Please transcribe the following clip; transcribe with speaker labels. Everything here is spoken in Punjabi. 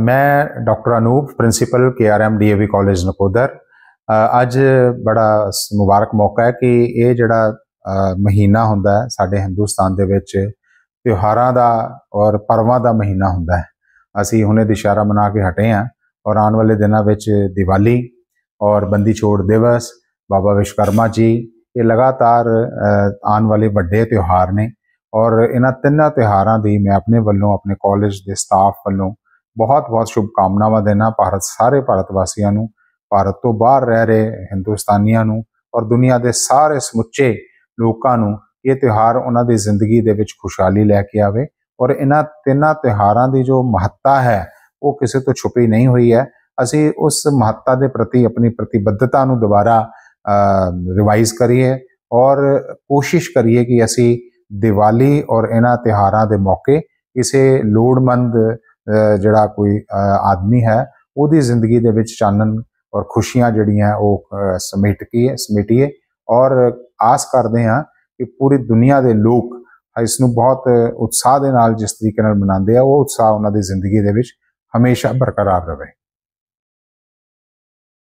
Speaker 1: ਮੈਂ doctor Anup principal KRM DAV college Nakodar ਅੱਜ ਬੜਾ ਮੁਬਾਰਕ ਮੌਕਾ ਹੈ ਕਿ ਇਹ ਜਿਹੜਾ ਮਹੀਨਾ ਹੁੰਦਾ ਹੈ ਸਾਡੇ ਹਿੰਦੁਸਤਾਨ ਦੇ ਵਿੱਚ ਤਿਉਹਾਰਾਂ ਦਾ ਔਰ ਪਰਵਾਂ ਦਾ ਮਹੀਨਾ ਹੁੰਦਾ ਹੈ ਅਸੀਂ ਹੁਣੇ ਦਿਸ਼ਾਰਾ ਮਨਾ ਕੇ ਹਟੇ ਹਾਂ ਔਰ ਆਉਣ ਵਾਲੇ ਦਿਨਾਂ ਵਿੱਚ ਦੀਵਾਲੀ ਔਰ ਬੰਦੀ ਛੋੜ ਦਿਵਸ ਬਾਬਾ ਵਿਸ਼ਕਰਮਾ ਜੀ ਇਹ ਲਗਾਤਾਰ ਆਉਣ ਵਾਲੇ ਵੱਡੇ ਤਿਉਹਾਰ ਨੇ ਔਰ ਇਹਨਾਂ ਤਿੰਨਾਂ ਤਿਉਹਾਰਾਂ ਦੀ ਮੈਂ ਆਪਣੇ ਵੱਲੋਂ ਆਪਣੇ ਕਾਲਜ ਦੇ ਸਟਾਫ ਵੱਲੋਂ ਬਹੁਤ-ਬਹੁਤ ਸ਼ੁਭਕਾਮਨਾਵਾਂ ਦੇਣਾ ਭਾਰਤ ਸਾਰੇ ਭਾਰਤ ਵਾਸੀਆਂ ਨੂੰ ਭਾਰਤ ਤੋਂ ਬਾਹਰ ਰਹਿ ਰਹੇ ਹਿੰਦੁਸਤਾਨੀਆਂ ਨੂੰ ਔਰ ਦੁਨੀਆ ਦੇ ਸਾਰੇ ਸਮੁੱਚੇ ਲੋਕਾਂ ਨੂੰ ਇਹ ਤਿਹਾਰ ਉਹਨਾਂ ਦੀ ਜ਼ਿੰਦਗੀ ਦੇ ਵਿੱਚ ਖੁਸ਼ਹਾਲੀ ਲੈ ਕੇ ਆਵੇ ਔਰ ਇਹਨਾਂ ਤਿੰਨਾਂ ਤਿਹਾਰਾਂ ਦੀ ਜੋ ਮਹੱਤਤਾ ਹੈ ਉਹ ਕਿਸੇ ਤੋਂ ਛੁਪੀ ਨਹੀਂ ਹੋਈ ਹੈ ਅਸੀਂ ਉਸ ਮਹੱਤਤਾ ਦੇ ਪ੍ਰਤੀ ਆਪਣੀ ਪ੍ਰਤੀਬੱਧਤਾ ਨੂੰ ਦੁਬਾਰਾ ਰਿਵਾਈਜ਼ ਕਰੀਏ ਔਰ ਕੋਸ਼ਿਸ਼ ਕਰੀਏ ਕਿ ਅਸੀਂ ਦੀਵਾਲੀ ਔਰ ਇਹਨਾਂ ਤਿਹਾਰਾਂ ਦੇ ਮੌਕੇ ਕਿਸੇ ਲੋੜਮੰਦ ਜਿਹੜਾ ਕੋਈ ਆਦਮੀ ਹੈ ਉਹਦੀ ਜ਼ਿੰਦਗੀ ਦੇ ਵਿੱਚ ਚਾਨਣ ਔਰ ਖੁਸ਼ੀਆਂ ਜਿਹੜੀਆਂ ਉਹ ਸਮੇਟ ਕੇ ਸਮੇਟੀਏ ਔਰ ਆਸ ਕਰਦੇ ਹਾਂ ਕਿ ਪੂਰੀ ਦੁਨੀਆ ਦੇ ਲੋਕ ਇਸ ਨੂੰ ਬਹੁਤ ਉਤਸ਼ਾਹ ਦੇ ਨਾਲ ਜਿਸ ਤਰੀਕੇ ਨਾਲ ਮਨਾਉਂਦੇ ਆ ਉਹ ਉਤਸ਼ਾਹ ਉਹਨਾਂ ਦੀ ਜ਼ਿੰਦਗੀ ਦੇ ਵਿੱਚ ਹਮੇਸ਼ਾ ਬਰਕਰਾਰ ਰਹੇ